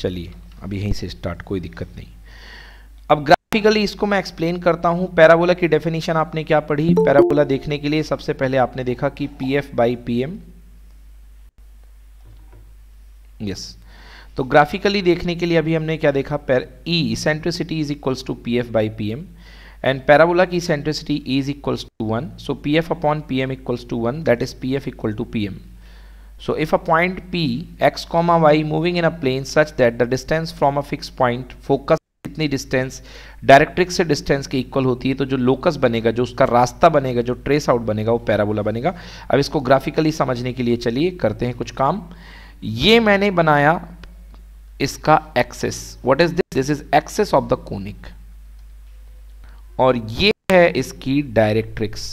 चलिए अब यहीं से स्टार्ट कोई दिक्कत नहीं अब ग्राफिकली इसको मैं एक्सप्लेन करता हूँ पैराबोला की डेफिनेशन आपने क्या पढ़ी पैराबोला देखने के लिए सबसे पहले आपने देखा कि P F by P M yes तो ग्राफिकली देखने के लिए अभी हमने क्या देखा पैर eccentricity is equals to P F by P M and parabola की eccentricity is equals to one so P F upon P M equals to one that is P F equal to P M So if a point P x comma y moving in a plane such that the distance from a fixed point focus कितनी distance directrix से distance के equal होती है तो जो locus बनेगा जो उसका रास्ता बनेगा जो ट्रेस आउट बनेगा वो पैराबोला बनेगा अब इसको ग्राफिकली समझने के लिए चलिए करते हैं कुछ काम ये मैंने बनाया इसका axis what is this this is axis of the conic और ये है इसकी डायरेक्ट्रिक्स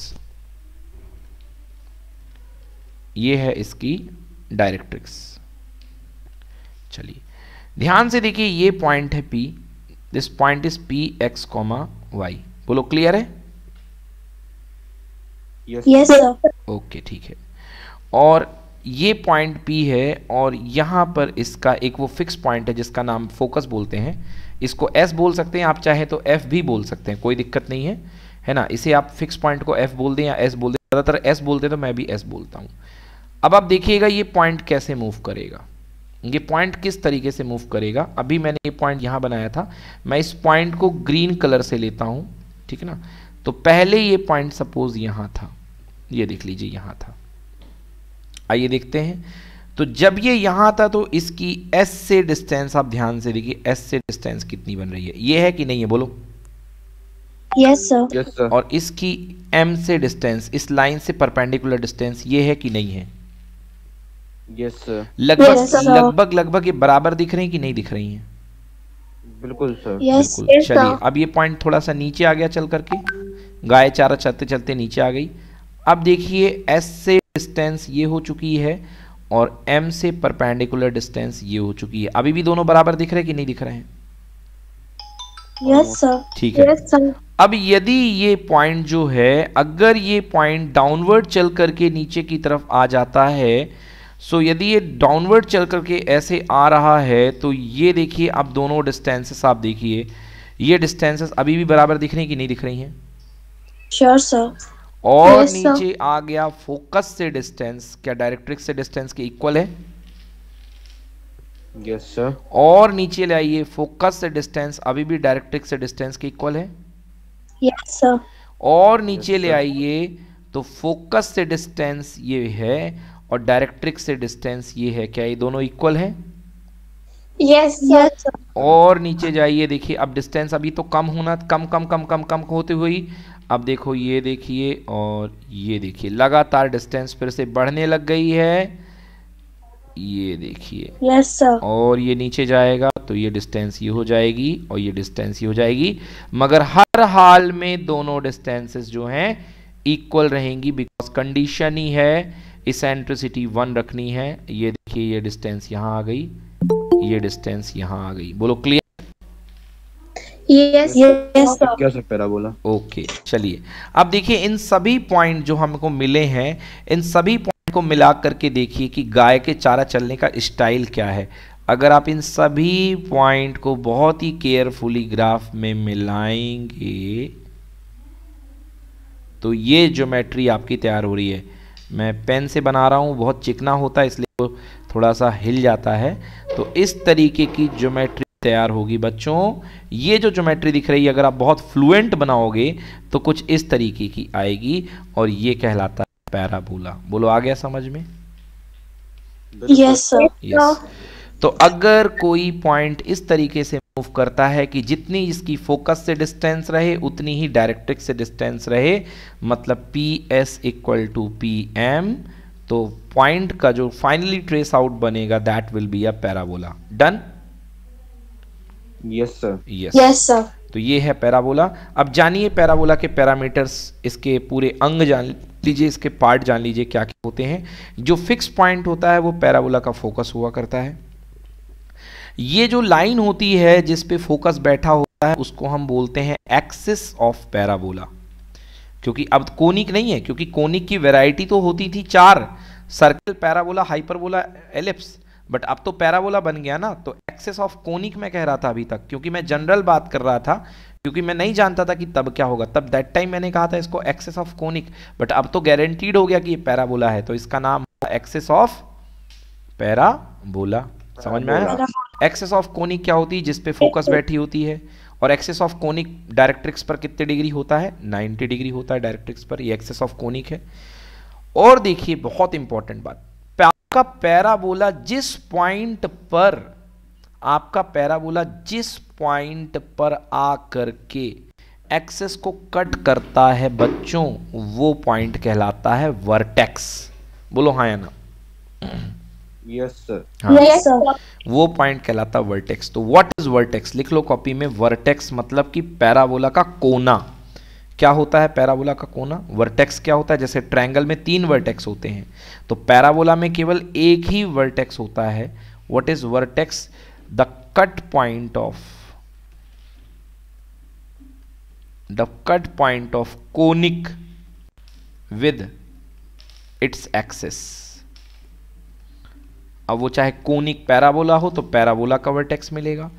ये है इसकी डायरेक्ट्रिक्स चलिए ध्यान से देखिए ये पॉइंट है P this point is P x comma Y बोलो क्लियर है यस ओके ठीक है और ये पॉइंट पी है और यहां पर इसका एक वो फिक्स पॉइंट है जिसका नाम फोकस बोलते हैं इसको एस बोल सकते हैं आप चाहे तो एफ भी बोल सकते हैं कोई दिक्कत नहीं है है ना इसे आप फिक्स पॉइंट को एफ बोल दें या एस बोल दें ज़्यादातर एस बोलते हैं तो मैं भी एस बोलता हूं अब आप देखिएगा ये पॉइंट कैसे मूव करेगा ये पॉइंट किस तरीके से मूव करेगा अभी मैंने ये पॉइंट यहाँ बनाया था मैं इस पॉइंट को ग्रीन कलर से लेता हूँ ठीक है ना तो पहले ये पॉइंट सपोज यहाँ था ये देख लीजिए यहाँ था आइए देखते हैं तो जब ये यहाँ था तो इसकी एस से डिस्टेंस आप ध्यान से देखिए एस से डिस्टेंस कितनी बन रही है ये है कि नहीं है बोलो यस यस सर और इसकी एम से डिस्टेंस इस लाइन से परपेंडिकुलर डिस्टेंस ये है कि नहीं है यस सर लगभग लगभग लगभग ये बराबर दिख रही कि नहीं दिख रही हैं बिल्कुल सर yes, बिल्कुल yes, चलिए अब ये पॉइंट थोड़ा सा नीचे आ गया चल करके गाय चारा चलते चलते नीचे आ गई अब देखिए एस से डिस्टेंस ये हो चुकी है और एम से परपेंडिकुलर डिस्टेंस ये हो चुकी है अभी भी दोनों बराबर दिख रहे हैं कि नहीं दिख रहे हैं यस सर ठीक है yes, अब यदि ये पॉइंट जो है अगर ये पॉइंट डाउनवर्ड चल करके नीचे की तरफ आ जाता है सो so, यदि ये डाउनवर्ड चल करके ऐसे आ रहा है तो ये देखिए आप दोनों डिस्टेंसेस आप देखिए ये डिस्टेंसेस अभी भी बराबर दिख रही कि नहीं दिख रही हैं श्योर सर और yes, नीचे sir. आ गया फोकस से डिस्टेंस क्या डायरेक्ट्रिक्स से डिस्टेंस के इक्वल है यस yes, सर और नीचे ले आइए फोकस से डिस्टेंस अभी भी डायरेक्ट्रिक्स से डिस्टेंस के इक्वल है यस yes, सर और नीचे yes, ले आइए तो फोकस से डिस्टेंस ये है और डायरेक्ट्रिक्स से डिस्टेंस ये है क्या ये दोनों इक्वल है yes, yes, और नीचे जाइए देखिए अब डिस्टेंस अभी तो कम होना कम कम कम कम कम होते हुए अब देखो ये देखिए और ये देखिए लगातार डिस्टेंस फिर से बढ़ने लग गई है ये देखिए yes, और ये नीचे जाएगा तो ये डिस्टेंस ये हो जाएगी और ये डिस्टेंस ये हो जाएगी मगर हर हाल में दोनों डिस्टेंसेस जो हैं इक्वल रहेंगी बिकॉज कंडीशन ही है इसेंट्रिसिटी वन रखनी है ये देखिए ये डिस्टेंस यहाँ आ गई ये डिस्टेंस यहाँ आ गई बोलो क्लियर यस यस बोला ओके चलिए अब देखिए इन सभी पॉइंट जो हमको मिले हैं इन सभी पॉइंट को मिला करके देखिए कि गाय के चारा चलने का स्टाइल क्या है अगर आप इन सभी पॉइंट को बहुत ही केयरफुली ग्राफ में मिलाएंगे तो ये ज्योमेट्री आपकी तैयार हो रही है मैं पेन से बना रहा हूँ बहुत चिकना होता है इसलिए वो थोड़ा सा हिल जाता है तो इस तरीके की ज्योमेट्री तैयार होगी बच्चों ये जो ज्योमेट्री दिख रही है अगर आप बहुत फ्लुएंट बनाओगे तो कुछ इस तरीके की आएगी और ये कहलाता है पैराबोला बोलो आ गया समझ में यस सर यस तो अगर कोई पॉइंट इस तरीके से मूव करता है कि जितनी इसकी फोकस से डिस्टेंस रहे उतनी ही डायरेक्ट्रिक्स से डिस्टेंस रहे मतलब P S equal to P M तो पॉइंट का जो फाइनली ट्रेस आउट बनेगा that will be a parabola done yes sir yes sir तो ये है पैराबोला अब जानिए पैराबोला के पैरामीटर्स इसके पूरे अंग जान लीजिए इसके पार्ट जान लीजिए क्या क्या होते हैं जो फिक्स पॉइंट होता है वो पैराबोला का फोकस हुआ करता है ये जो लाइन होती है जिस पे फोकस बैठा होता है उसको हम बोलते हैं एक्सिस ऑफ पैराबोला क्योंकि अब कोनिक नहीं है क्योंकि कोनिक की वेराइटी तो होती थी चार circle parabola hyperbola ellipse but अब तो पैराबोला बन गया ना तो एक्सेस ऑफ कोनिक मैं कह रहा था अभी तक क्योंकि मैं जनरल बात कर रहा था क्योंकि मैं नहीं जानता था कि तब क्या होगा तब दैट टाइम मैंने कहा था इसको एक्सेस ऑफ कोनिक बट अब तो गारंटीड हो गया कि ये पैराबोला है तो इसका नाम एक्सेस ऑफ पैराबोला समझ में आया एक्सेस ऑफ कोनिक क्या होती है जिसपे फोकस बैठी होती है और एक्सेस ऑफ कोनिक डायरेक्ट्रिक्स पर कितने डिग्री होता है 90 डिग्री होता है डायरेक्ट्रिक्स पर ये एक्सेस ऑफ कोनिक है और देखिए बहुत इंपॉर्टेंट बात आपका पैराबोला जिस पॉइंट पर आपका पैराबोला जिस पॉइंट पर आ करके एक्सेस को कट करता है बच्चों वो पॉइंट कहलाता है वर्टेक्स बोलो हाँ या ना यस सर हाँ। वो पॉइंट कहलाता वर्टेक्स तो व्हाट इज वर्टेक्स लिख लो कॉपी में वर्टेक्स मतलब कि पैराबोला का कोना क्या होता है पैराबोला का कोना वर्टेक्स क्या होता है जैसे ट्रायंगल में तीन वर्टेक्स होते हैं तो पैराबोला में केवल एक ही वर्टेक्स होता है what is vertex the cut point of the cut point of conic with its axis अब वो चाहे कोनिक पैराबोला हो तो पैराबोला का वर्टेक्स मिलेगा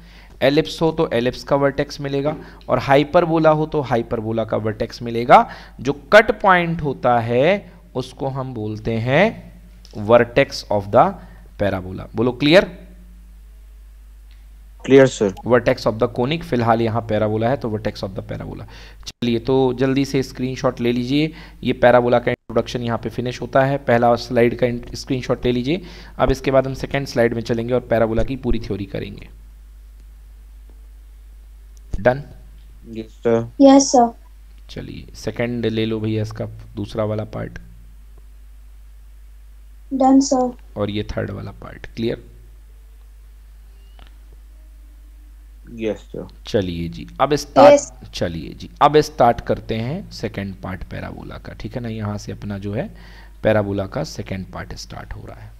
एलिप्स हो तो एलिप्स का वर्टेक्स मिलेगा और हाइपरबोला हो तो हाइपरबोला का वर्टेक्स मिलेगा जो कट पॉइंट होता है उसको हम बोलते हैं वर्टेक्स ऑफ द पैराबोला बोलो clear clear sir vertex of the conic फिलहाल यहां पैराबोला है तो वर्टेक्स ऑफ द पैराबोला चलिए तो जल्दी से स्क्रीनशॉट ले लीजिए ये पैराबोला का प्रोडक्शन यहाँ पे फिनिश होता है पहला स्लाइड का स्क्रीनशॉट ले लीजिए अब इसके बाद हम सेकेंड स्लाइड में चलेंगे और पैराबोला की पूरी थ्योरी करेंगे डन यस सर चलिए सेकंड ले लो भैया इसका दूसरा वाला पार्ट डन सर और ये थर्ड वाला पार्ट क्लियर यस सर चलिए जी अब स्टार्ट चलिए जी अब स्टार्ट करते हैं सेकेंड पार्ट पैराबोला का ठीक है ना यहाँ से अपना जो है पैराबोला का सेकेंड पार्ट स्टार्ट हो रहा है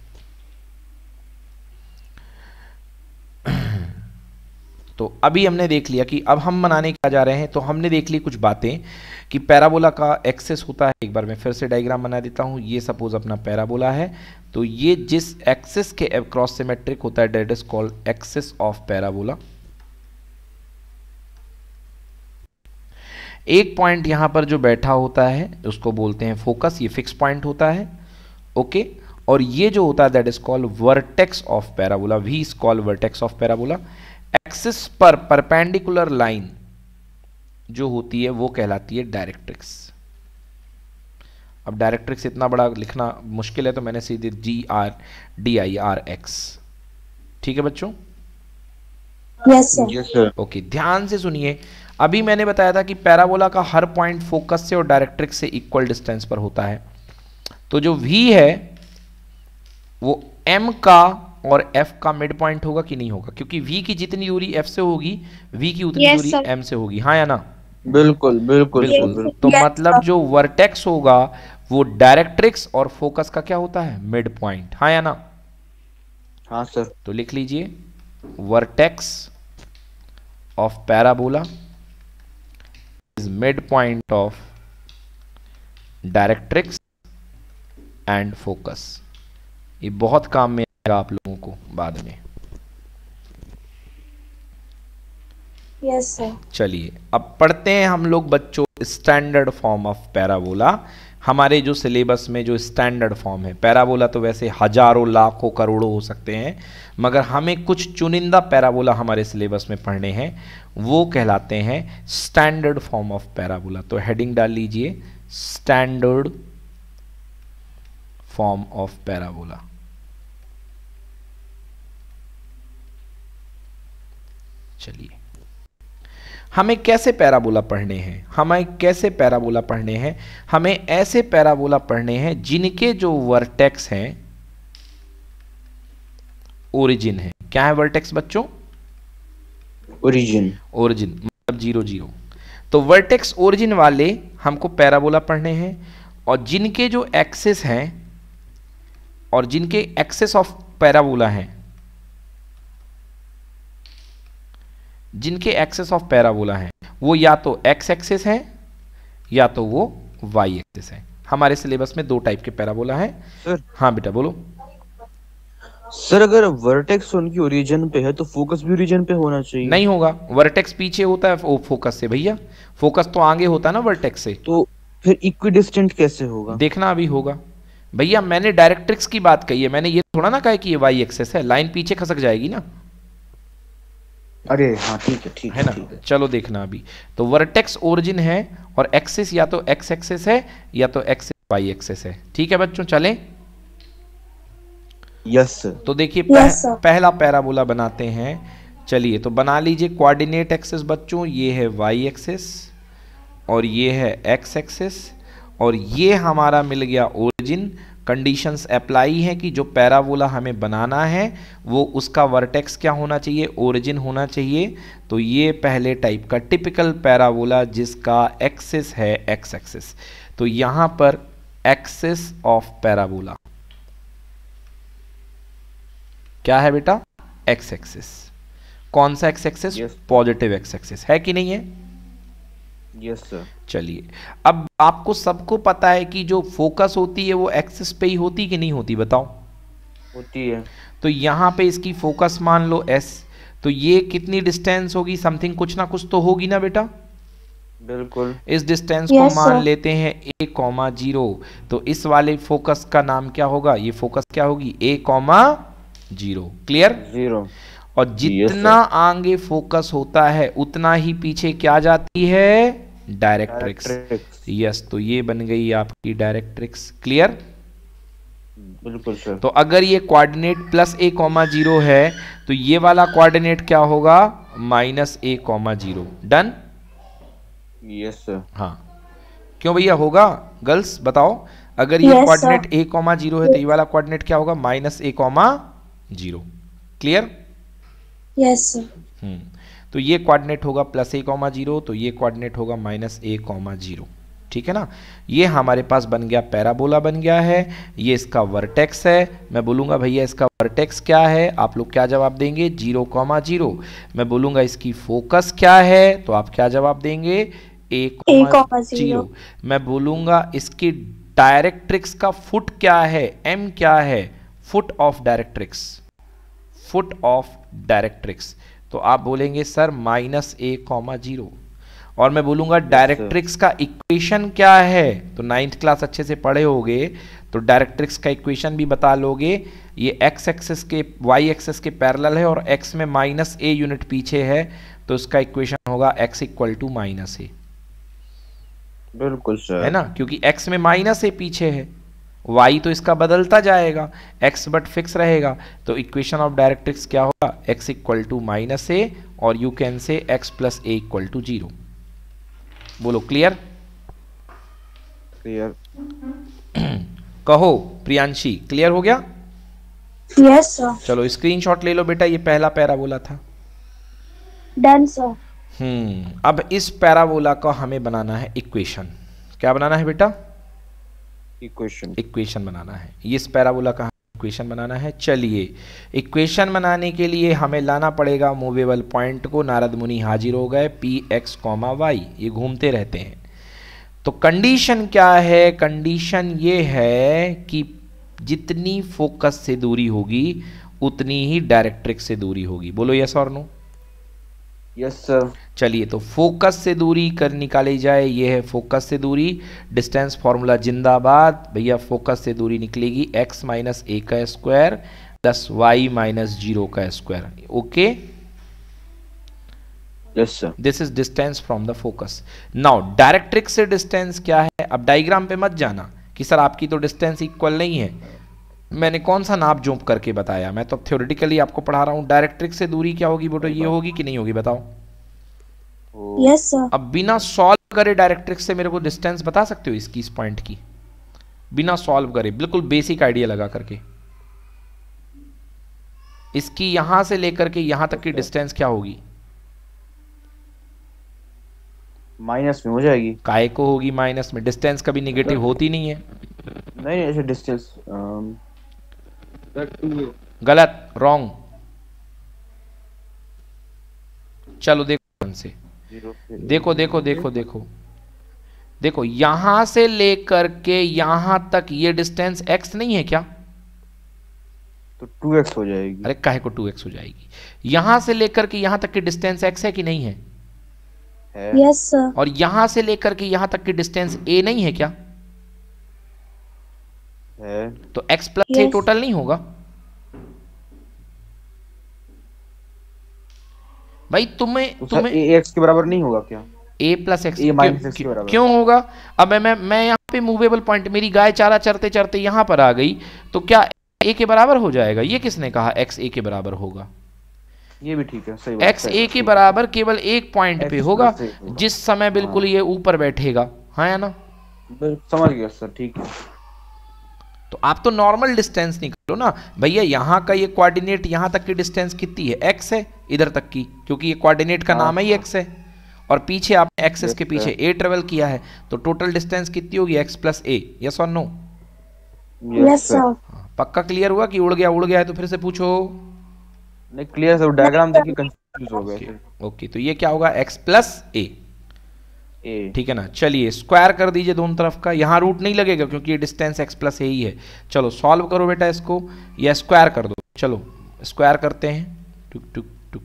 तो अभी हमने देख लिया कि अब हम मनाने क्या जा रहे हैं तो हमने देख ली कुछ बातें कि पैराबोला का एक्सेस होता है एक बार मैं फिर से डायग्राम बना देता हूं ये सपोज अपना पैराबोला है तो ये जिस एक्सेस के क्रॉस सिमेट्रिक होता है that is called axis of parabola एक पॉइंट यहाँ पर जो बैठा होता है उसको बोलते हैं फोकस ये फिक्स पॉइंट होता है ओके और ये जो होता है that is called vertex of parabola V is called vertex of parabola axis पर परपेंडिकुलर लाइन जो होती है वो कहलाती है डायरेक्ट्रिक्स अब डायरेक्ट्रिक्स इतना बड़ा लिखना मुश्किल है तो मैंने सीधे G R D I R X ठीक है बच्चों यस सर ओके ध्यान से सुनिए अभी मैंने बताया था कि पैराबोला का हर पॉइंट फोकस से और डायरेक्ट्रिक्स से इक्वल डिस्टेंस पर होता है तो जो वी है वो एम का और एफ का मिड पॉइंट होगा कि नहीं होगा क्योंकि वी की जितनी दूरी एफ से होगी वी की उतनी दूरी yes, एम से होगी हाँ या ना बिल्कुल बिल्कुल बिल्कुल, बिल्कुल। तो yes, मतलब जो वर्टेक्स होगा वो डायरेक्ट्रिक्स और फोकस का क्या होता है मिड पॉइंट हाँ या ना हाँ सर तो लिख लीजिए vertex of parabola is midpoint of directrix and focus ये बहुत काम में आएगा आप लोगों को बाद में यस yes, चलिए अब पढ़ते हैं हम लोग बच्चों स्टैंडर्ड फॉर्म ऑफ पैराबोला हमारे जो सिलेबस में जो स्टैंडर्ड फॉर्म है पैराबोला तो वैसे हजारों लाखों करोड़ों हो सकते हैं मगर हमें कुछ चुनिंदा पैराबोला हमारे सिलेबस में पढ़ने हैं वो कहलाते हैं स्टैंडर्ड फॉर्म ऑफ पैराबोला तो हेडिंग डाल लीजिए स्टैंडर्ड फॉर्म ऑफ पैराबोला चलिए हमें कैसे पैराबोला पढ़ने हैं हमें कैसे पैराबोला पढ़ने हैं हमें ऐसे पैराबोला पढ़ने हैं जिनके जो वर्टेक्स हैं ओरिजिन है क्या है वर्टेक्स बच्चों ओरिजिन ओरिजिन मतलब जीरो जीरो तो वर्टेक्स ओरिजिन वाले हमको पैराबोला पढ़ने हैं और जिनके जो एक्सेस हैं और जिनके एक्सेस ऑफ पैराबोला हैं जिनके एक्सेस ऑफ पैराबोला हैं वो या तो एक्स एक्सेस हैं या तो वो वाई एक्सेस हैं हमारे सिलेबस में दो टाइप के पैराबोला हैं सर हाँ बेटा बोलो सर अगर वर्टेक्स उनकी ओरिजिन पे है तो फोकस भी ओरिजिन पे होना चाहिए नहीं होगा वर्टेक्स पीछे होता है फोकस से भैया फोकस तो आगे होता है ना वर्टेक्स से तो फिर इक्विडिस्टेंट कैसे होगा देखना अभी होगा भैया मैंने डायरेक्ट्रिक्स की बात कही है मैंने ये थोड़ा ना कहा कि ये वाई एक्सेस है लाइन पीछे खसक जाएगी ना अरे हाँ ठीक है ठीक है ना है। चलो देखना अभी तो वर्टेक्स ओरिजिन है और एक्सेस या तो एक्स एक्सेस है या तो एक्स वाई एक्सेस है ठीक है बच्चों चले यस तो देखिए पह, पहला पैराबोला बनाते हैं चलिए तो बना लीजिए कोऑर्डिनेट एक्सेस बच्चों ये है वाई एक्सेस और ये है एक्स एक्सेस और ये हमारा मिल गया ओरिजिन कंडीशंस अप्लाई हैं कि जो पैराबोला हमें बनाना है वो उसका वर्टेक्स क्या होना चाहिए ओरिजिन होना चाहिए तो ये पहले टाइप का टिपिकल पैराबोला जिसका एक्सिस है एक्स एक्सिस तो यहाँ पर एक्सिस ऑफ पैराबोला क्या है बेटा एक्स एक्सिस कौन सा X axis positive X axis है कि नहीं है यस सर चलिए अब आपको सबको पता है कि जो फोकस होती है वो एक्सिस पे ही होती कि नहीं होती बताओ होती है तो यहाँ पे इसकी फोकस मान लो एस तो ये कितनी डिस्टेंस होगी समथिंग कुछ ना कुछ तो होगी ना बेटा बिल्कुल इस डिस्टेंस yes, को मान लेते हैं ए कॉमा जीरो तो इस वाले फोकस का नाम क्या होगा ये फोकस क्या होगी A comma zero clear zero और जितना yes, आगे फोकस होता है उतना ही पीछे क्या जाती है डायरेक्ट्रिक्स यस तो ये बन गई आपकी डायरेक्ट्रिक्स क्लियर बिल्कुल सर तो अगर ये coordinate plus A comma zero है तो ये वाला कोऑर्डिनेट क्या होगा माइनस ए comma zero done yes sir हाँ क्यों भैया होगा गर्ल्स बताओ अगर ये कोऑर्डिनेट ए कॉमा जीरो है तो ये वाला कोऑर्डिनेट क्या होगा माइनस ए comma zero clear yes sir hmm तो ये कोऑर्डिनेट होगा प्लस ए कॉमा जीरो तो ये कोऑर्डिनेट होगा माइनस ए कॉमा जीरो ठीक है ना ये हमारे पास बन गया पैराबोला बन गया है ये इसका वर्टेक्स है मैं बोलूंगा भैया इसका वर्टेक्स क्या है आप लोग क्या जवाब देंगे जीरो कॉमा जीरो मैं बोलूंगा इसकी फोकस क्या है तो आप क्या जवाब देंगे एक कॉमा जीरो मैं बोलूंगा इसकी डायरेक्ट्रिक्स का फुट क्या है एम क्या है foot of directrix foot of directrix तो आप बोलेंगे सर माइनस ए कॉमा जीरो और मैं बोलूंगा डायरेक्ट्रिक्स का इक्वेशन क्या है तो नाइन्थ क्लास अच्छे से पढ़े होगे तो डायरेक्ट्रिक्स का इक्वेशन भी बता लोगे ये एक्स एक्सेस के वाई एक्सेस के पैरेलल है और एक्स में माइनस ए यूनिट पीछे है तो इसका इक्वेशन होगा X equal to minus A बिल्कुल सर है ना क्योंकि एक्स में माइनस ए पीछे है वाई तो इसका बदलता जाएगा एक्स बट फिक्स रहेगा तो इक्वेशन ऑफ डायरेक्ट्रिक्स क्या होगा X equal to minus A और you can say X plus A equal to zero बोलो क्लियर क्लियर कहो प्रियांशी क्लियर हो गया यस सर चलो स्क्रीनशॉट ले लो बेटा ये पहला पैराबोला था डन सर हम्म अब इस पैराबोला का हमें बनाना है इक्वेशन क्या बनाना है बेटा इक्वेशन इक्वेशन बनाना है ये पैराबोला का इक्वेशन बनाना है चलिए इक्वेशन बनाने के लिए हमें लाना पड़ेगा मूवेबल पॉइंट को नारद मुनि हाजिर हो गए पी एक्स कॉमा वाई ये घूमते रहते हैं तो कंडीशन क्या है कंडीशन ये है कि जितनी फोकस से दूरी होगी उतनी ही डायरेक्ट्रिक्स से दूरी होगी बोलो यस और नो यस सर चलिए तो फोकस से दूरी कर निकाली जाए ये है फोकस से दूरी डिस्टेंस फॉर्मूला जिंदाबाद भैया फोकस से दूरी निकलेगी एक्स माइनस ए का square plus Y minus zero का square okay this is distance from the focus now directrix से डिस्टेंस क्या है अब डायग्राम पे मत जाना कि सर आपकी तो डिस्टेंस इक्वल नहीं है मैंने कौन सा नाप जोंप करके बताया मैं तो अब थ्योरेटिकली आपको पढ़ा रहा हूँ डायरेक्ट्रिक से दूरी क्या होगी बेटो ये होगी कि नहीं होगी बताओ यस सर अब बिना सॉल्व करे डायरेक्ट्रिक से मेरे को डिस्टेंस बता सकते हो इसकी इस पॉइंट की बिना सॉल्व करे बिल्कुल बेसिक आइडिया लगा करके इसकी यहां से लेकर के यहां तक की डिस्टेंस अच्छा। क्या होगी माइनस में हो जाएगी काय को होगी माइनस में डिस्टेंस कभी निगेटिव मतलब होती नहीं है नहीं ऐसे डिस्टेंस गलत रॉन्ग चलो देखो से देखो देखो देखो देखो देखो यहां से लेकर के यहां तक ये डिस्टेंस एक्स नहीं है क्या तो एक्स हो जाएगी अरे काहे को टू एक्स हो जाएगी यहां से लेकर के यहां तक की डिस्टेंस एक्स है कि नहीं है यस yes, सर और यहां से लेकर के यहां तक की डिस्टेंस ए नहीं है क्या है तो x प्लस थ्री टोटल नहीं होगा भाई तुम्हें तो तुम्हें ए एक्स के बराबर नहीं होगा क्या a प्लस एक्स क्यों, क्यों होगा अब मैं मैं, यहाँ पे मूवेबल पॉइंट मेरी गाय चारा चरते चरते यहाँ पर आ गई तो क्या a के बराबर हो जाएगा ये किसने कहा x a के बराबर होगा ये भी ठीक है सही बात x a के बराबर केवल एक पॉइंट पे होगा जिस समय बिल्कुल हाँ। ये ऊपर बैठेगा हाँ है ना समझ गया सर ठीक है तो आप तो नॉर्मल डिस्टेंस निकलो ना भैया यहाँ का ये कोऑर्डिनेट यहाँ तक की डिस्टेंस कितनी है एक्स है इधर तक की क्योंकि ये कोऑर्डिनेट का नाम है ही हाँ। एक्स है और पीछे आप एक्सेस के पीछे ए ट्रेवल किया है तो टोटल डिस्टेंस कितनी होगी एक्स प्लस ए यस और नो यस पक्का क्लियर हुआ कि उड़ गया उड़ गया है तो फिर से पूछो नहीं क्लियर सर डायग्राम देखिए कंफ्यूज हो गए ओके तो ये क्या होगा एक्स प्लस ए ठीक है ना चलिए स्क्वायर कर दीजिए दोनों तरफ का यहाँ रूट नहीं लगेगा क्योंकि ये डिस्टेंस एक्स प्लस ए ही है चलो सॉल्व करो बेटा इसको या स्क्वायर कर दो चलो स्क्वायर करते हैं टुक टुक टुक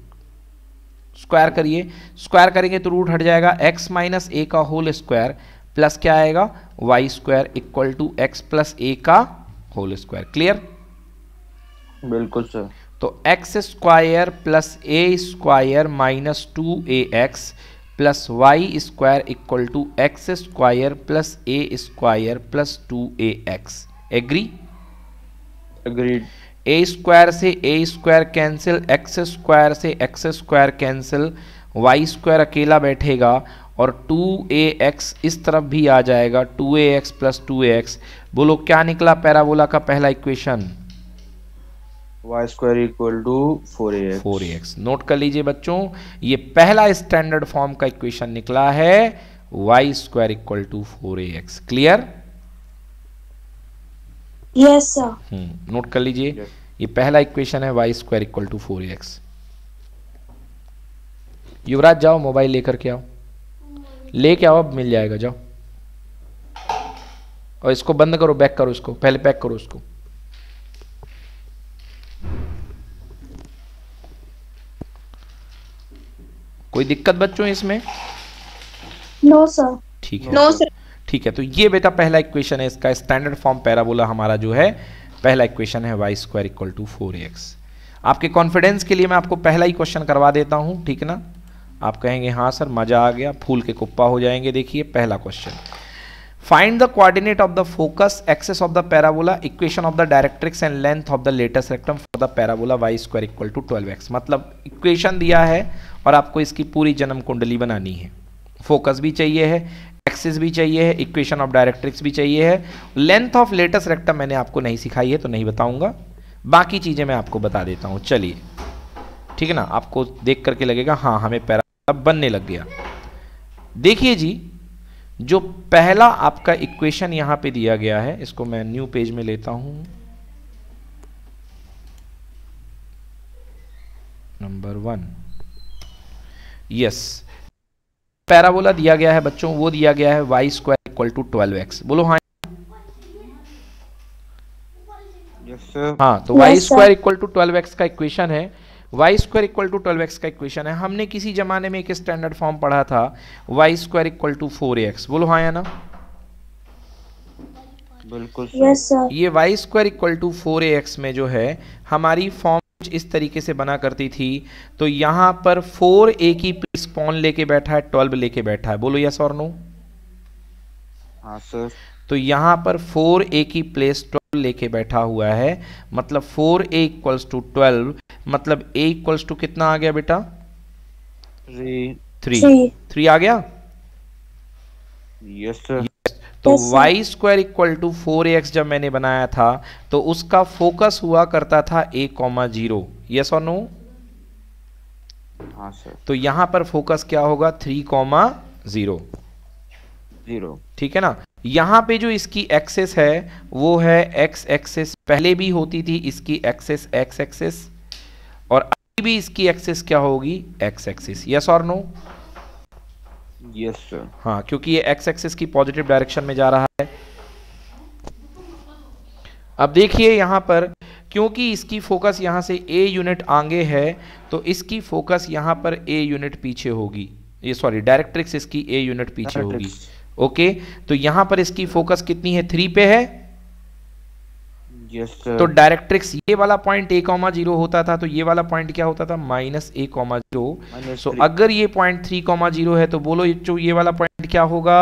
स्क्वायर करिए स्क्वायर करेंगे तो रूट हट जाएगा एक्स माइनस ए का होल स्क्वायर प्लस क्या आएगा Y square equal to X plus ए का होल स्क्वायर क्लियर बिल्कुल सर तो x square plus A square minus two A x plus Y square equal to X square plus A square plus two A X agree agreed A square से ए square cancel X square से X square cancel Y square अकेला बैठेगा और to A x इस तरफ भी आ जाएगा टू ए एक्स प्लस टू ए एक्स बोलो क्या निकला पैराबोला का पहला equation Y square equal to four four X note कर लीजिए बच्चों ये पहला स्टैंडर्ड फॉर्म का इक्वेशन निकला है Y square equal to four X clear yes hmm note कर लीजिए yes. ये पहला इक्वेशन है Y square equal to four X Yuvraj जाओ मोबाइल लेकर के आओ लेके आओ अब मिल जाएगा जाओ और इसको बंद करो बैक करो इसको पहले पैक करो उसको कोई दिक्कत बच्चों इसमें नो सर ठीक है नो तो- सर ठीक है तो ये बेटा पहला इक्वेशन है इसका स्टैंडर्ड फॉर्म पैराबोला हमारा जो है पहला इक्वेशन है Y square equal to four X आपके कॉन्फिडेंस के लिए मैं आपको पहला ही क्वेश्चन करवा देता हूँ ठीक ना आप कहेंगे हाँ सर मज़ा आ गया फूल के कुप्पा हो जाएंगे देखिए पहला question Find the coordinate of the focus, axis of the parabola, equation of the directrix and length of the latest rectum for the parabola y square equal to 12x. मतलब इक्वेशन दिया है और आपको इसकी पूरी जन्म कुंडली बनानी है फोकस भी चाहिए है एक्सेस भी चाहिए है इक्वेशन ऑफ डायरेक्ट्रिक्स भी चाहिए है लेंथ ऑफ लेटेस्ट रेक्टम मैंने आपको नहीं सिखाई है तो नहीं बताऊंगा बाकी चीज़ें मैं आपको बता देता हूँ चलिए ठीक है ना आपको देख करके लगेगा हाँ हमें पैराबोला बनने लग गया देखिए जी जो पहला आपका इक्वेशन यहां पे दिया गया है इसको मैं न्यू पेज में लेता हूं नंबर वन यस पैराबोला दिया गया है बच्चों वो दिया गया है Y square equal to twelve X बोलो हाँ हाँ तो Y square equal to twelve X का इक्वेशन है Y square equal to twelve X का इक्वेशन है हमने किसी ज़माने में एक स्टैंडर्ड फॉर्म पढ़ा था y square equal to four x बोलो हाँ या ना बिल्कुल yes, ये y square equal to four x में जो है हमारी फॉर्म इस तरीके से बना करती थी तो यहां पर फोर ए की प्लेस पॉन लेके बैठा है ट्वेल्व लेके बैठा है बोलो यस और नो हाँ सर तो यहाँ पर फोर ए की प्लेस ट्वेल्व लेके बैठा हुआ है मतलब four a equals to twelve मतलब ए इक्वल्स टू कितना आ गया बेटा थ्री थ्री आ गया यस yes, तो Y square equal to four x जब मैंने बनाया था तो उसका फोकस हुआ करता था ए कॉमा जीरो यस और नो तो यहां पर फोकस क्या होगा थ्री कॉमा जीरो जीरो ठीक है ना यहाँ पे जो इसकी एक्सेस है वो है एक्स एक्सेस पहले भी होती थी इसकी एक्सेस एक्स एक्सेस और अभी भी इसकी एक्सेस क्या होगी एक्स एक्सेस यस और नो यस सर हाँ क्योंकि ये एक्स एक्सेस की पॉजिटिव डायरेक्शन में जा रहा है अब देखिए यहाँ पर क्योंकि इसकी फोकस यहाँ से ए यूनिट आगे है तो इसकी फोकस यहाँ पर ए यूनिट पीछे होगी ये सॉरी डायरेक्ट्रिक्स इसकी ए यूनिट पीछे होगी ओके तो यहां पर इसकी फोकस कितनी है थ्री पे है yes, तो डायरेक्ट्रिक्स ये वाला पॉइंट ए कॉमा जीरो होता था तो ये वाला पॉइंट क्या होता था माइनस ए कॉमा जीरो सो अगर ये पॉइंट थ्री कॉमा जीरो है तो बोलो ये वाला पॉइंट क्या होगा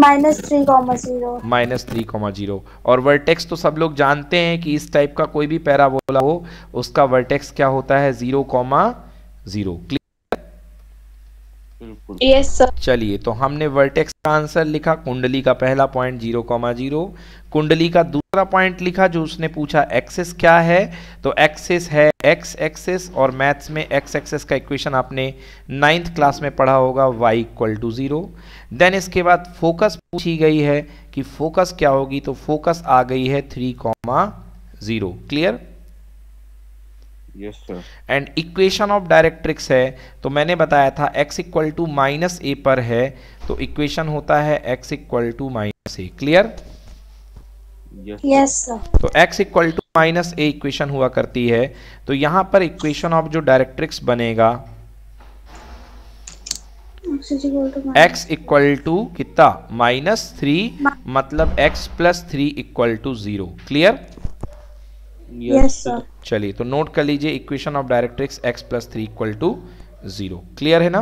minus three comma zero minus three comma zero और वर्टेक्स तो सब लोग जानते हैं कि इस टाइप का कोई भी पैराबोला हो उसका वर्टेक्स क्या होता है zero comma zero clear yes sir चलिए तो हमने वर्टेक्स का आंसर लिखा कुंडली का पहला पॉइंट जीरो कॉमा जीरो कुंडली का दूसरा पॉइंट लिखा जो उसने पूछा एक्सेस क्या है तो एक्सेस है एक्स एक्सेस और मैथ्स में एक्स एक्सेस का इक्वेशन आपने नाइन्थ क्लास में पढ़ा होगा y equal to zero then इसके बाद फोकस पूछी गई है कि फोकस क्या होगी तो फोकस आ गई है three comma zero clear and equation of directrix है तो मैंने बताया था x equal to minus a पर है तो इक्वेशन होता है x equal to minus a clear yes तो x equal to minus a equation हुआ करती है तो यहाँ पर इक्वेशन ऑफ जो डायरेक्ट्रिक्स बनेगा x इक्वल टू कितना माइनस थ्री मतलब x plus three equal to zero clear yes sir चलिए तो नोट कर लीजिए equation of directrix x plus three equal to zero clear है ना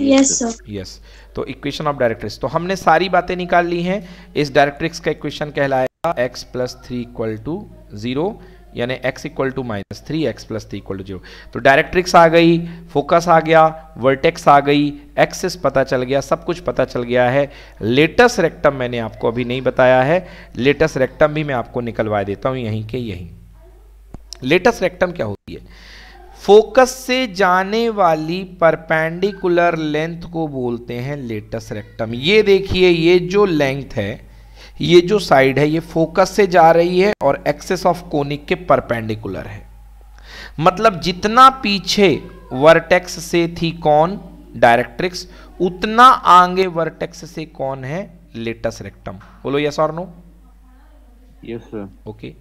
यस सर यस तो इक्वेशन ऑफ डायरेक्ट्रिक्स तो हमने सारी बातें निकाल ली हैं इस डायरेक्ट्रिक्स का इक्वेशन कहलाएगा x plus three equal to zero यानी x equal to minus three x plus three equal to zero तो डायरेक्ट्रिक्स आ गई फोकस आ गया वर्टेक्स आ गई एक्सिस पता चल गया सब कुछ पता चल गया है लेटेस्ट रेक्टम मैंने आपको अभी नहीं बताया है लेटेस्ट रेक्टम भी मैं आपको निकलवा देता हूँ यहीं के यहीं लेटेस्ट रेक्टम क्या होती है फोकस से जाने वाली परपेंडिकुलर लेंथ को बोलते हैं लेटेस्ट रेक्टम ये देखिए ये जो लेंथ है ये जो साइड है ये फोकस से जा रही है और एक्सेस ऑफ कोनिक के परपेंडिकुलर है मतलब जितना पीछे वर्टेक्स से थी कौन डायरेक्ट्रिक्स उतना आगे वर्टेक्स से कौन है लेटस रेक्टम बोलो यस और नो यस ओके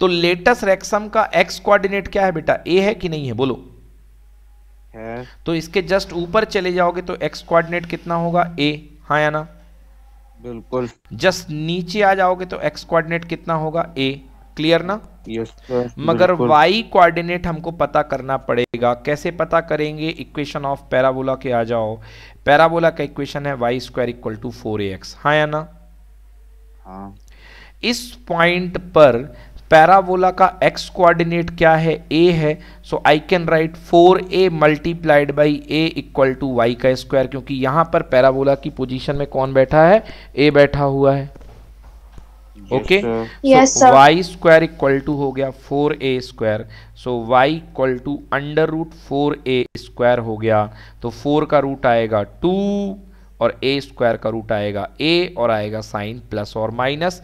तो लेटस रेक्सम का एक्स कोऑर्डिनेट क्या है बेटा ए है कि नहीं है बोलो है तो इसके जस्ट ऊपर चले जाओगे तो एक्स कोऑर्डिनेट कितना होगा ए हाँ या ना बिल्कुल जस्ट नीचे आ जाओगे तो एक्स कोऑर्डिनेट कितना होगा ए क्लियर ना यस मगर वाई कोऑर्डिनेट हमको पता करना पड़ेगा कैसे पता करेंगे इक्वेशन ऑफ पैराबोला के आ जाओ पैराबोला का इक्वेशन है Y square equal to four a x हाँ या ना हाँ इस पॉइंट पर पैराबोला का एक्स कोऑर्डिनेट क्या है ए है so I can write four a multiplied by a equal to y का स्क्वायर क्योंकि यहां पर पैराबोला की पोजीशन में कौन बैठा है ए बैठा हुआ है okay y square equal to हो गया four a square so y equal to under root four a square हो गया तो फोर का रूट आएगा टू और ए स्क्वायर का रूट आएगा ए और आएगा साइन प्लस और माइनस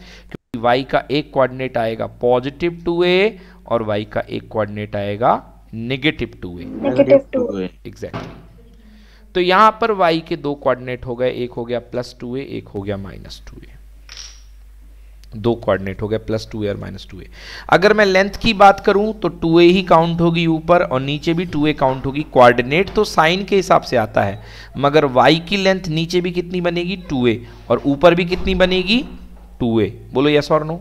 कि y का एक कोऑर्डिनेट आएगा पॉजिटिव 2a और y का एक कोऑर्डिनेट आएगा negative 2a negative 2a exactly तो यहां पर y के दो कोऑर्डिनेट हो गए एक हो गया प्लस टू एक हो गया माइनस टू दो कोऑर्डिनेट हो गए प्लस टू और माइनस टू अगर मैं लेंथ की बात करूं तो टू ही काउंट होगी ऊपर और नीचे भी टू काउंट होगी कोऑर्डिनेट तो साइन के हिसाब से आता है मगर y की लेंथ नीचे भी कितनी बनेगी टू और ऊपर भी कितनी बनेगी टू ए बोलो यस और नो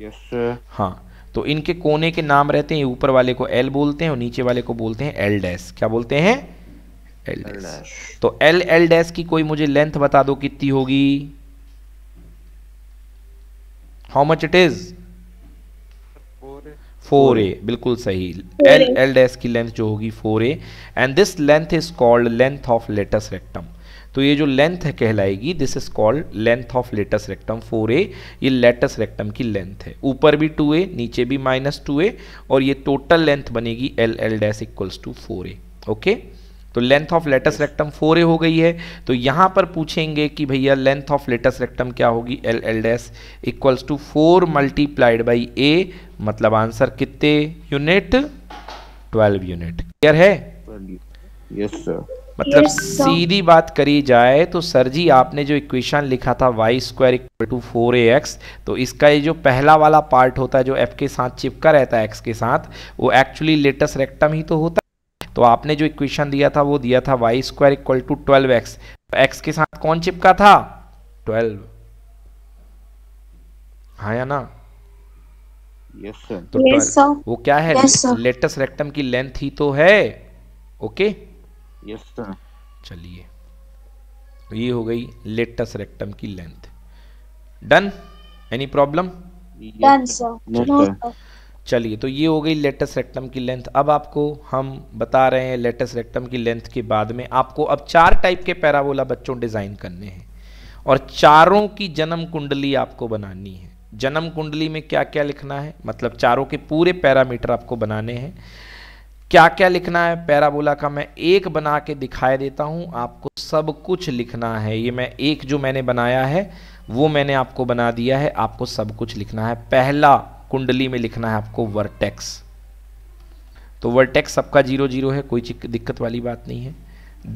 यस हाँ तो इनके कोने के नाम रहते हैं ऊपर वाले को एल बोलते हैं और नीचे वाले को बोलते हैं एल डैश क्या बोलते हैं एल डैश तो एल एल डैश की कोई मुझे लेंथ बता दो कितनी होगी how much it is four a बिल्कुल सही एल एल डैश की लेंथ जो होगी four a and this length is called length of latus rectum तो ये जो लेंथ है कहलाएगी this is called length of latus rectum 4a ये लेटस रेक्टम की लेंथ है ऊपर भी 2a नीचे भी माइनस टू और ये टोटल लेंथ बनेगी L L dash equals to four okay तो length of latus rectum 4a हो गई है तो यहाँ पर पूछेंगे कि भैया लेंथ ऑफ लेटस रेक्टम क्या होगी L L dash equals to four multiplied by a मतलब आंसर कितने यूनिट 12 यूनिट क्लियर है यस yes, सर मतलब सीधी बात करी जाए तो सर जी आपने जो इक्वेशन लिखा था y square equal to four a x तो इसका ये जो पहला वाला पार्ट होता है जो एफ के साथ चिपका रहता है एक्स के साथ वो एक्चुअली लेटेस्ट रेक्टम ही तो होता है तो आपने जो इक्वेशन दिया था वो दिया था y square equal to twelve x x के साथ कौन चिपका था ट्वेल्व हाँ या ना yes, तो yes, वो क्या है yes, लेटेस्ट रेक्टम की लेंथ ही तो है ओके okay? यस सर चलिए तो ये हो गई लेटस रेक्टम की लेंथ डन एनी प्रॉब्लम चलिए तो ये हो गई लेटेस्ट रेक्टम की लेंथ अब आपको हम बता रहे हैं लेटेस्ट रेक्टम की लेंथ के बाद में आपको अब चार टाइप के पैराबोला बच्चों डिजाइन करने हैं और चारों की जन्म कुंडली आपको बनानी है जन्म कुंडली में क्या क्या लिखना है मतलब चारों के पूरे पैरामीटर आपको बनाने हैं क्या क्या लिखना है पैराबोला का मैं एक बना के दिखाई देता हूं आपको सब कुछ लिखना है ये मैं एक जो मैंने बनाया है वो मैंने आपको बना दिया है आपको सब कुछ लिखना है पहला कुंडली में लिखना है आपको वर्टेक्स तो वर्टेक्स सबका जीरो जीरो है कोई दिक्कत वाली बात नहीं है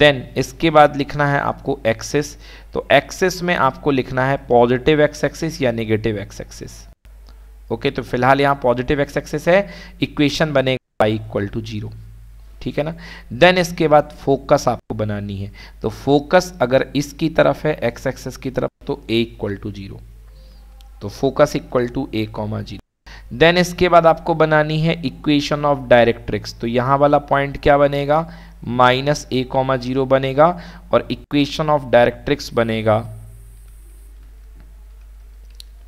देन इसके बाद लिखना है आपको एक्सेस तो एक्सेस में आपको लिखना है पॉजिटिव एक्स एक्सेस या नेगेटिव एक्स एक्सेस ओके तो फिलहाल यहाँ पॉजिटिव एक्स एक्सेस है इक्वेशन बनेगा पाई इक्वल टू जीरो ठीक है ना देन इसके बाद फोकस आपको बनानी है तो फोकस अगर इसकी तरफ है एक्स एक्सेस की तरफ तो ए इक्वल टू जीरो तो focus equal to a comma zero then इसके बाद आपको बनानी है इक्वेशन ऑफ डायरेक्ट्रिक्स तो यहां वाला पॉइंट क्या बनेगा माइनस ए कॉमा जीरो बनेगा और इक्वेशन ऑफ डायरेक्ट्रिक्स बनेगा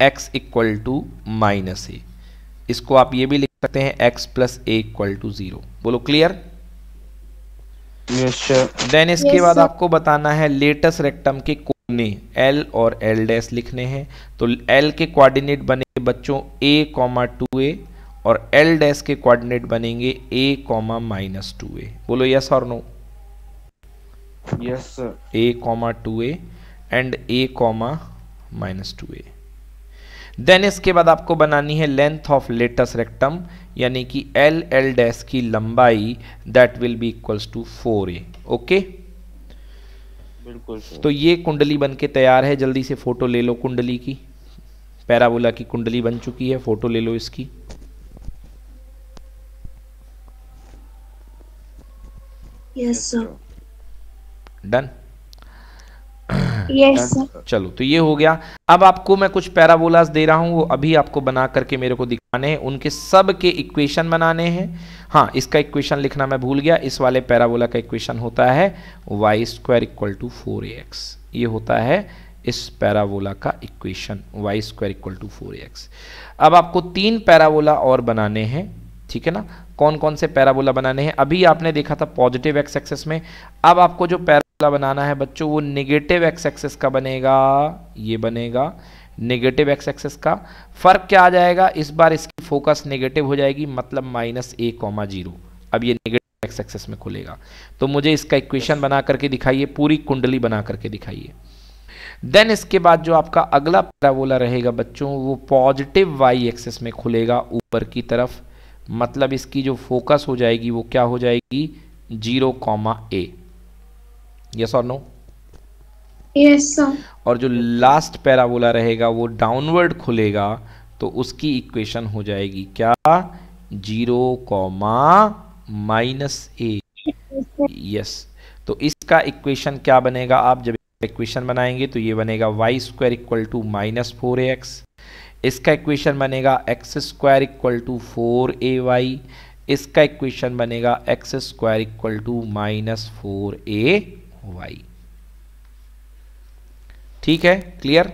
x equal to minus a इसको आप ये भी लिख सकते हैं x plus A equal to zero बोलो क्लियर देन yes, इसके yes, बाद आपको बताना है लेटेस्ट रेक्टम के कोने l और l डैस लिखने हैं तो l के कोऑर्डिनेट बने बच्चों a कॉमा टू ए और l डैस के कोऑर्डिनेट बनेंगे a comma minus two a बोलो यस और no yes a comma two a and a comma minus two a then इसके बाद आपको बनानी है लेंथ ऑफ लेटस रेक्टम यानी कि एल एल डैश की लंबाई that will be equals to four a okay तो ये कुंडली बन के तैयार है जल्दी से फोटो ले लो कुंडली की पैराबोला की कुंडली बन चुकी है फोटो ले लो इसकी यस सर डन yes. चलो तो ये हो गया अब आपको मैं कुछ पैराबोलास दे रहा हूँ वो अभी आपको बना करके मेरे को दिखाने हैं उनके सब के इक्वेशन बनाने हैं हाँ इसका इक्वेशन लिखना मैं भूल गया इस वाले पैराबोला का इक्वेशन होता है Y square equal to four x ये होता है इस पैराबोला का equation Y square equal to four x अब आपको तीन पैराबोला और बनाने हैं ठीक है ना कौन कौन से पैराबोला बनाने हैं अभी आपने देखा था पॉजिटिव एक्स एक्सेस में अब आपको जो पैरा फार्मूला बनाना है बच्चों वो निगेटिव एक्स एक्सेस का बनेगा ये बनेगा नेगेटिव एक्स एक्सेस का फर्क क्या आ जाएगा इस बार इसकी फोकस नेगेटिव हो जाएगी मतलब माइनस ए कॉमा जीरो अब ये नेगेटिव एक्स एक्सेस में खुलेगा तो मुझे इसका इक्वेशन बना करके दिखाइए पूरी कुंडली बना करके दिखाइए देन इसके बाद जो आपका अगला पैराबोला रहेगा बच्चों वो पॉजिटिव वाई एक्सेस में खुलेगा ऊपर की तरफ मतलब इसकी जो फोकस हो जाएगी वो क्या हो जाएगी जीरो कॉमा ए यस और नो यस सर और जो लास्ट पैराबोला रहेगा वो डाउनवर्ड खुलेगा तो उसकी इक्वेशन हो जाएगी क्या zero comma minus a yes तो इसका इक्वेशन क्या बनेगा आप जब इक्वेशन बनाएंगे तो ये बनेगा y square equal to minus four x इसका इक्वेशन बनेगा x square equal to four a y इसका इक्वेशन बनेगा x square equal to minus four a y ठीक है क्लियर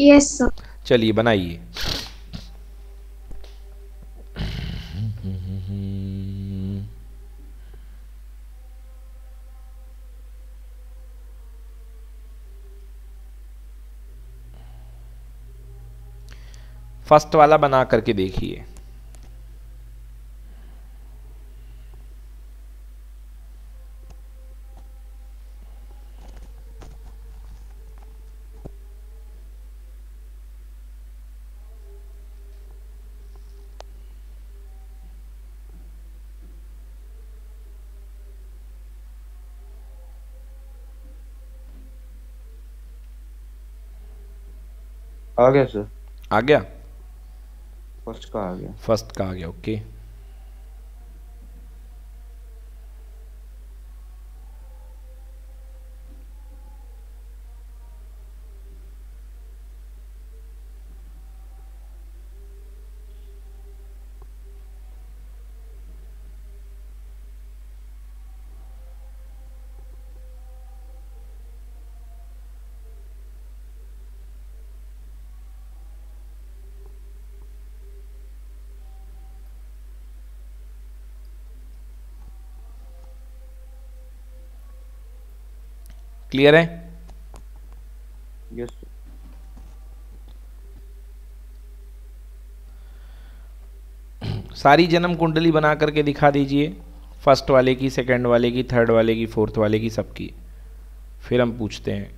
यस सर चलिए बनाइए फर्स्ट वाला बना करके देखिए आ गया सर आ गया फर्स्ट का आ गया फर्स्ट का आ गया ओके okay. क्लियर है yes, सारी जन्म कुंडली बना करके दिखा दीजिए फर्स्ट वाले की सेकंड वाले की थर्ड वाले की फोर्थ वाले की सबकी फिर हम पूछते हैं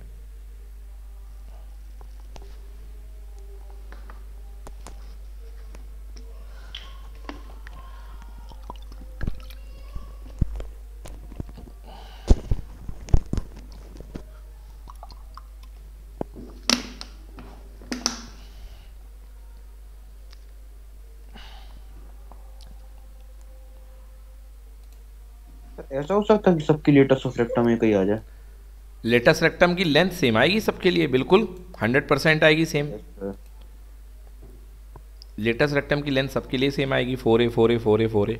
हो सकता है कि सबकी लेटस ऑफ रेक्टम एक ही आ जाए लेटस रेक्टम की लेंथ सेम आएगी सबके लिए बिल्कुल 100 परसेंट आएगी सेम लेटस रेक्टम की लेंथ सबके लिए सेम आएगी four a four a four a four a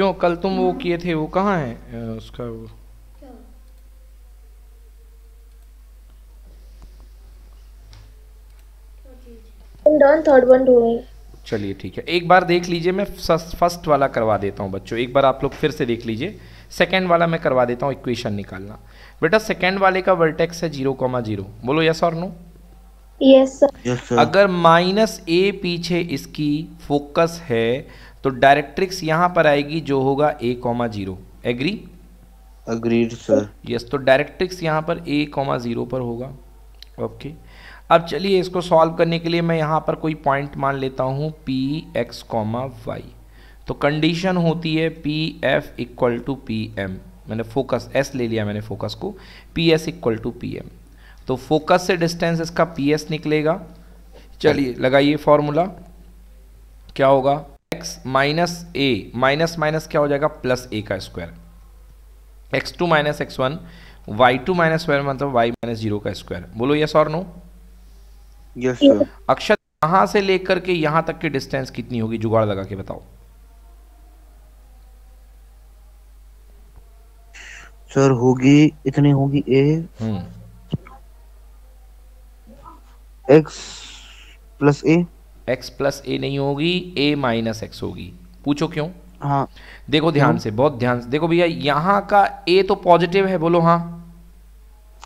क्यों कल तुम वो किए थे वो कहाँ है उसका वो चलिए ठीक है एक बार देख लीजिए मैं फर्स्ट वाला करवा देता हूँ बच्चों एक बार आप लोग फिर से देख लीजिए सेकेंड वाला मैं करवा देता हूँ इक्वेशन निकालना बेटा सेकेंड वाले का वर्टेक्स है जीरो कॉमा जीरो बोलो यस और नो यस सर अगर माइनस ए पीछे इसकी फोकस है तो डायरेक्ट्रिक्स यहां पर आएगी जो होगा a comma zero agree agreed sir yes तो डायरेक्ट्रिक्स यहां पर ए कॉमा जीरो पर होगा ओके okay. अब चलिए इसको सॉल्व करने के लिए मैं यहां पर कोई पॉइंट मान लेता हूं पी एक्स कॉमा वाई तो कंडीशन होती है P F equal to P M मैंने फोकस एस ले लिया मैंने फोकस को P S equal to P M तो फोकस से डिस्टेंस इसका पी एस निकलेगा चलिए लगाइए फॉर्मूला क्या होगा x minus a minus minus क्या हो जाएगा प्लस ए का square x two minus x one y two minus square मतलब वाई माइनस जीरो का स्क्वायर बोलो यस और नो यस अक्षत यहां से लेकर के यहां तक की डिस्टेंस कितनी होगी जुगाड़ लगा के बताओ सर होगी इतनी होगी a x plus a x plus a नहीं होगी ए माइनस एक्स होगी पूछो क्यों हाँ देखो ध्यान हम्म। से बहुत ध्यान से देखो भैया यहाँ का ए तो पॉजिटिव है बोलो हाँ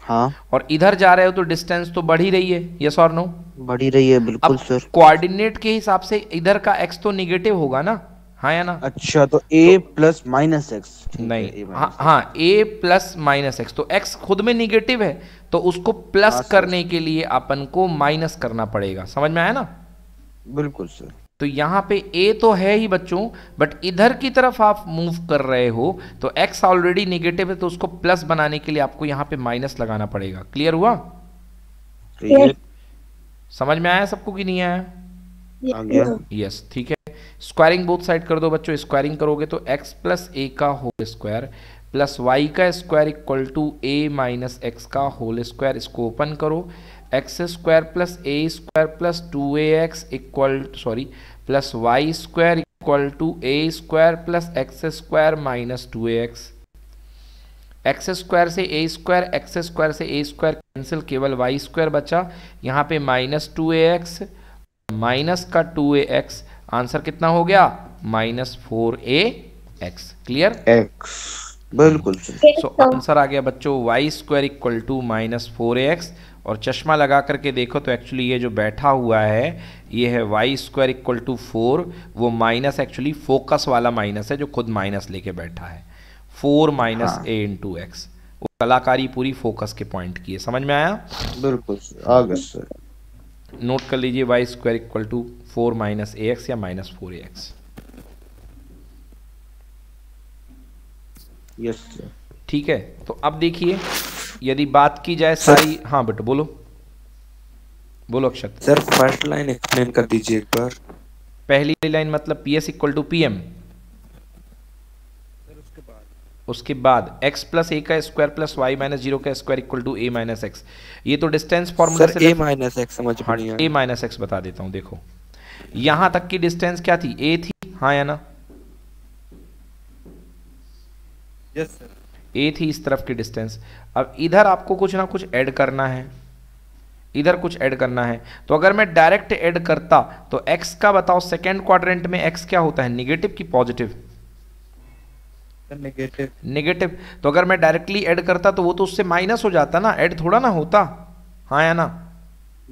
हाँ और इधर जा रहे हो तो डिस्टेंस तो बढ़ी रही है यस और नो बढ़ी रही है बिल्कुल सर कोऑर्डिनेट के हिसाब से इधर का एक्स तो निगेटिव होगा ना हाँ या ना अच्छा तो ए प्लस माइनस एक्स नहीं हाँ ए प्लस माइनस एक्स तो एक्स खुद में निगेटिव है तो उसको प्लस हाँ, करने के लिए अपन को माइनस करना पड़ेगा समझ में आया ना बिल्कुल सर तो यहाँ पे ए तो है ही बच्चों बट इधर की तरफ आप मूव कर रहे हो तो एक्स ऑलरेडी नेगेटिव है तो उसको प्लस बनाने के लिए आपको यहाँ पे माइनस लगाना पड़ेगा क्लियर हुआ तो yes. समझ में आया सबको कि नहीं आया यस ठीक है स्क्वायरिंग बोथ साइड कर दो बच्चों स्क्वायरिंग करोगे तो एक्स प्लस ए का होल स्क्वायर प्लस वाई का square equal to a minus x का होल स्क्वायर इसको ओपन करो x square plus A square plus two A x equal sorry plus Y square equal to a square plus x square minus two A x x square से ए square x square से ए square cancel केवल y square बचा यहाँ पे minus two ए x minus का to A x answer कितना हो गया minus four a x clear x बिल्कुल सो आंसर आ गया बच्चों y square equal to minus four a x और चश्मा लगा करके देखो तो एक्चुअली ये जो बैठा हुआ है ये है Y square equal to four वो माइनस एक्चुअली फोकस वाला माइनस है जो खुद माइनस लेके बैठा है four minus a into x वो कलाकारी पूरी फोकस के पॉइंट की है समझ में आया बिल्कुल नोट कर लीजिए y square equal to four minus a x या माइनस फोर ए एक्स ठीक है तो अब देखिए यदि बात की जाए सारी हाँ बेटा बोलो बोलो Akshat sir first line explain कर दीजिए एक बार पहली लाइन मतलब P S equal to P M उसके बाद x प्लस ए का square plus Y minus zero का square equal to a minus x ये तो डिस्टेंस फॉर्मूला से ए माइनस एक्स समझ हाँ ए माइनस एक्स बता देता हूं देखो यहां तक की डिस्टेंस क्या थी ए थी हाँ या ना यस yes, सर ए थी इस तरफ की डिस्टेंस अब इधर आपको कुछ ना कुछ ऐड करना है इधर कुछ ऐड करना है तो अगर मैं डायरेक्ट ऐड करता तो एक्स का बताओ सेकेंड क्वाड्रेंट में एक्स क्या होता है निगेटिव की पॉजिटिव नेगेटिव नेगेटिव तो अगर मैं डायरेक्टली ऐड करता तो वो तो उससे माइनस हो जाता ना ऐड थोड़ा ना होता हाँ या ना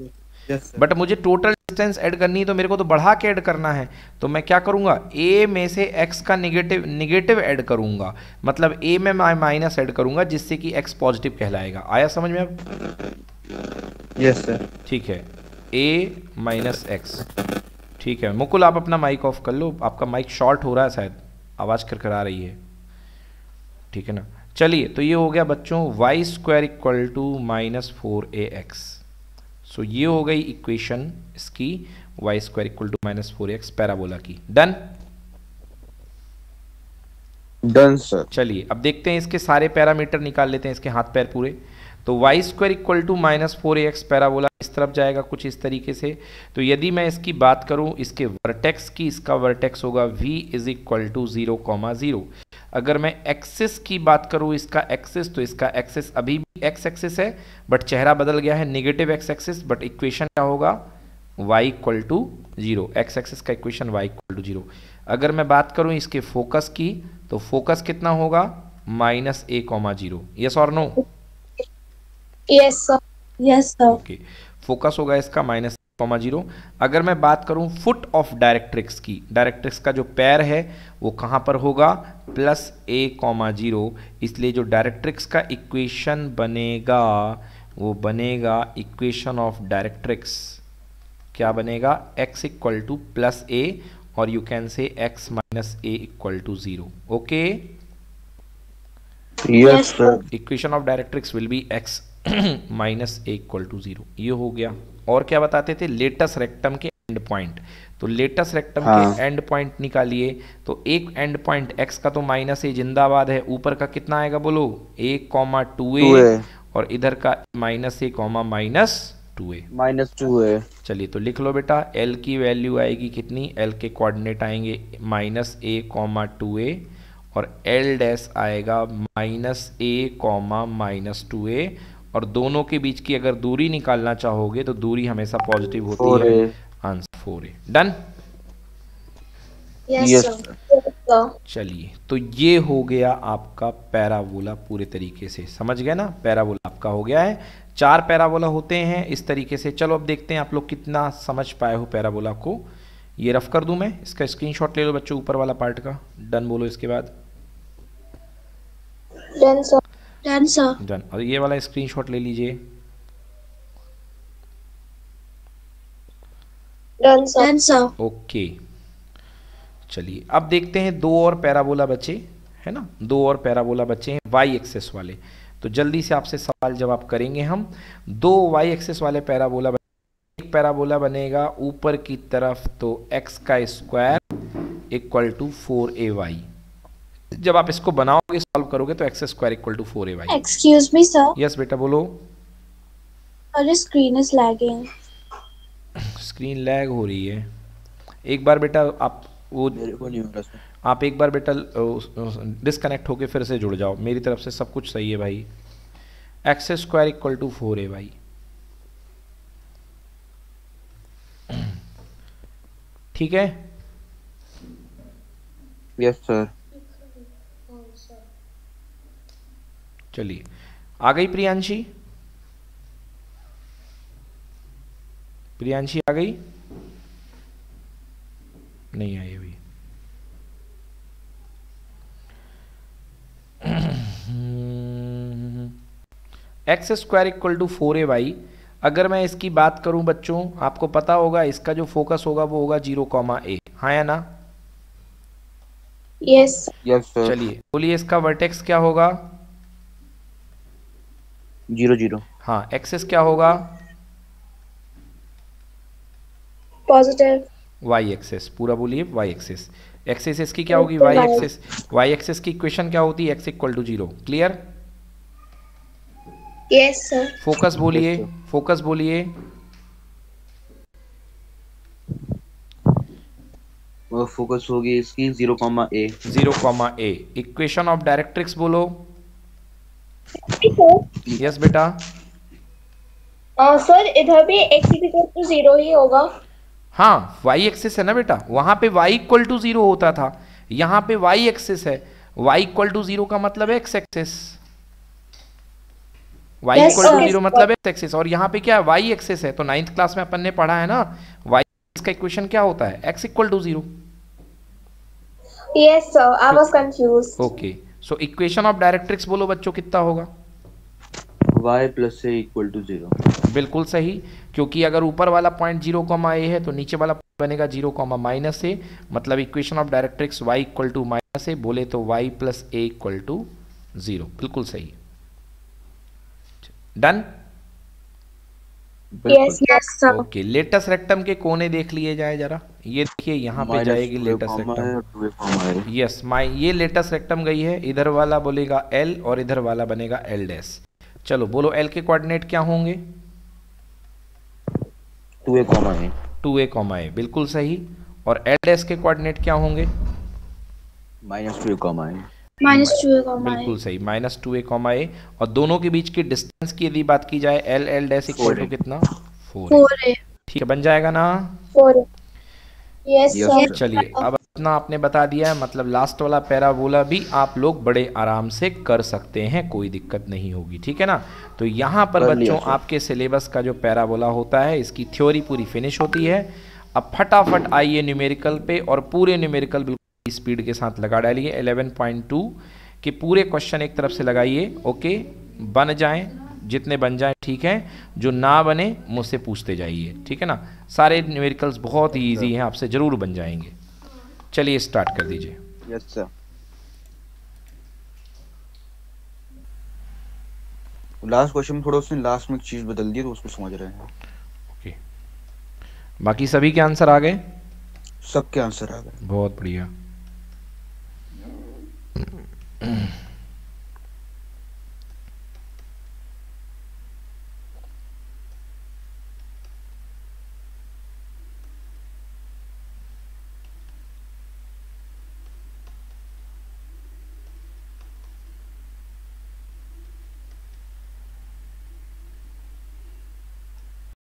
yes, बट मुझे टोटल डिस्टेंस ऐड करनी है तो मेरे को तो बढ़ा के ऐड करना है तो मैं क्या करूँगा ए में से एक्स का निगेटिव निगेटिव ऐड करूँगा मतलब ए में मैं माइनस ऐड करूँगा जिससे कि एक्स पॉजिटिव कहलाएगा आया समझ में अब यस सर ठीक है ए माइनस एक्स ठीक है मुकुल आप अपना माइक ऑफ कर लो आपका माइक शॉर्ट हो रहा है शायद आवाज़ करकरा रही है ठीक है ना चलिए तो ये हो गया बच्चों y square equal to minus four a x so ये हो गई इक्वेशन इसकी y square equal to minus four x parabola की डन डन सर चलिए अब देखते हैं इसके सारे पैरामीटर निकाल लेते हैं इसके हाथ पैर पूरे तो Y square equal to minus four a x parabola इस तरफ जाएगा कुछ इस तरीके से तो यदि मैं इसकी बात करूं इसके वर्टेक्स की इसका वर्टेक्स होगा v is equal to zero comma zero अगर मैं एक्सिस की बात करूं इसका एक्सिस तो इसका एक्सिस अभी भी एक्स एक्सिस है बट चेहरा बदल गया है negative x axis but equation क्या होगा y equal to zero x axis का equation y equal to zero अगर मैं बात करूं इसके फोकस की तो फोकस कितना होगा माइनस ए कॉमा जीरो यस और no yes sir yes sir okay focus होगा इसका माइनस कॉमा जीरो अगर मैं बात करूं फुट ऑफ डायरेक्ट्रिक्स की डायरेक्ट्रिक्स का जो पैर है वो कहां पर होगा प्लस ए कॉमा जीरो इसलिए जो डायरेक्ट्रिक्स का इक्वेशन बनेगा वो बनेगा इक्वेशन ऑफ डायरेक्ट्रिक्स क्या बनेगा x equal to plus a और you can say x minus a equal to zero okay equation of directrix will be x minus a equal to zero ये हो गया और क्या बताते थे लेटेस्ट रेक्टम के एंड पॉइंट तो लेटेस्ट रेक्टम हाँ। के एंड पॉइंट निकालिए तो एक एंड पॉइंट एक्स का तो माइनस ए जिंदाबाद है ऊपर का कितना आएगा बोलो ए कॉमा टू ए और इधर का minus A comma minus two a minus two a चलिए तो लिख लो बेटा एल की वैल्यू आएगी कितनी एल के कोऑर्डिनेट आएंगे minus A comma two a और एल डैश आएगा minus A comma minus two a और दोनों के बीच की अगर दूरी निकालना चाहोगे तो दूरी हमेशा पॉजिटिव होती है आंसर हाँ, फोर ए डन चलिए तो ये हो गया आपका पैराबोला पूरे तरीके से समझ गए ना पैराबोला आपका हो गया है चार पैराबोला होते हैं इस तरीके से चलो अब देखते हैं आप लोग कितना समझ पाए हो पैराबोला को ये रफ कर दूं मैं इसका स्क्रीनशॉट ले लो बच्चों ऊपर वाला पार्ट का डन बोलो इसके बाद डन सर डन और ये वाला स्क्रीनशॉट ले लीजिए डन सर सर ओके चलिए अब देखते हैं दो और पैराबोला बच्चे है ना दो और पैराबोला बच्चे हैं वाई एक्सेस वाले तो जल्दी से आपसे सवाल जवाब करेंगे हम दो वाई एक्सेस वाले पैराबोला एक पैराबोला बनेगा ऊपर की तरफ तो एक्स का square equal to four a y जब आप इसको बनाओगे सॉल्व करोगे तो x square equal to four a y excuse me sir yes बेटा बोलो अरे screen is lagging screen lag हो रही है एक बार बेटा आप वो मेरे को नहीं आप एक बार बेटा डिसकनेक्ट होके फिर से जुड़ जाओ मेरी तरफ से सब कुछ सही है भाई x square equal to four a y ठीक है यस yes, सर चलिए आ गई प्रियांशी प्रियांशी आ गई नहीं आई अभी x square equal to four a y अगर मैं इसकी बात करूं बच्चों आपको पता होगा इसका जो फोकस होगा वो होगा जीरो कॉमा ए हाँ या ना यस यस चलिए बोलिए इसका वर्टेक्स क्या होगा जीरो जीरो हाँ एक्सेस क्या होगा पॉजिटिव वाई एक्सेस पूरा बोलिए वाई एक्सेस एक्सेस इसकी क्या होगी वाई एक्सेस वाई एक्सेस की इक्वेशन क्या होती है x equal to zero clear yes sir focus बोलिए फोकस बोलिए फोकस होगी इसकी zero comma a zero comma a equation of directrix बोलो यस बेटा सर इधर भी x इक्वल टू जीरो ही होगा हाँ y एक्सिस है ना बेटा वहां पे y इक्वल टू जीरो होता था यहाँ पे y एक्सिस है y इक्वल टू जीरो का मतलब है x axis y equal to zero मतलब है x एक्सिस और यहाँ पे क्या है y एक्सिस है तो नाइन्थ क्लास में अपन ने पढ़ा है ना y का इक्वेशन क्या होता है x equal to zero yes sir I was confuse okay so equation of directrix बोलो बच्चों कितना होगा वाई प्लस से इक्वल टू जीरो बिल्कुल सही क्योंकि अगर ऊपर वाला पॉइंट जीरो कॉमा ए है तो नीचे वाला बनेगा जीरो कॉमा माइनस ए मतलब equation of directrix y equal to minus a बोले तो y plus A equal to zero बिल्कुल सही डन ओके लेटेस्ट रेक्टम के कोने देख लिए जाए जरा ये देखिए यहाँ पे जाएगी लेटेस्ट रेक्टम यस माई ये लेटेस्ट रेक्टम गई है इधर वाला बोलेगा एल और इधर वाला बनेगा एल डैश चलो बोलो एल के कोऑर्डिनेट क्या होंगे two a comma a two a comma a बिल्कुल सही और एल एस के कोऑर्डिनेट क्या होंगे minus two a comma a minus two a comma बिल्कुल सही minus two a comma a और दोनों के बीच के डिस्टेंस की यदि बात की जाए L L dash equal to कितना फोर ठीक है बन जाएगा ना फोर यस चलिए अब इतना आपने बता दिया है मतलब लास्ट वाला पैराबोला भी आप लोग बड़े आराम से कर सकते हैं कोई दिक्कत नहीं होगी ठीक है ना तो यहाँ पर बच्चों आपके सिलेबस का जो पैराबोला होता है इसकी थ्योरी पूरी फिनिश होती है अब फटाफट आइए न्यूमेरिकल पे और पूरे न्यूमेरिकल बिल्कुल स्पीड के साथ लगा डालिए 11.2 के पूरे क्वेश्चन एक तरफ से लगाइए ओके बन जाए जितने बन जाए ठीक है जो ना बने मुझसे पूछते जाइए ठीक है ना सारे न्यूमेरिकल्स बहुत ही ईजी हैं आपसे ज़रूर बन जाएंगे चलिए स्टार्ट कर दीजिए यस सर लास्ट क्वेश्चन थोड़ा उसने लास्ट में एक चीज बदल दी तो उसको समझ रहे हैं ओके okay. बाकी सभी के आंसर आ गए सबके आंसर आ गए बहुत बढ़िया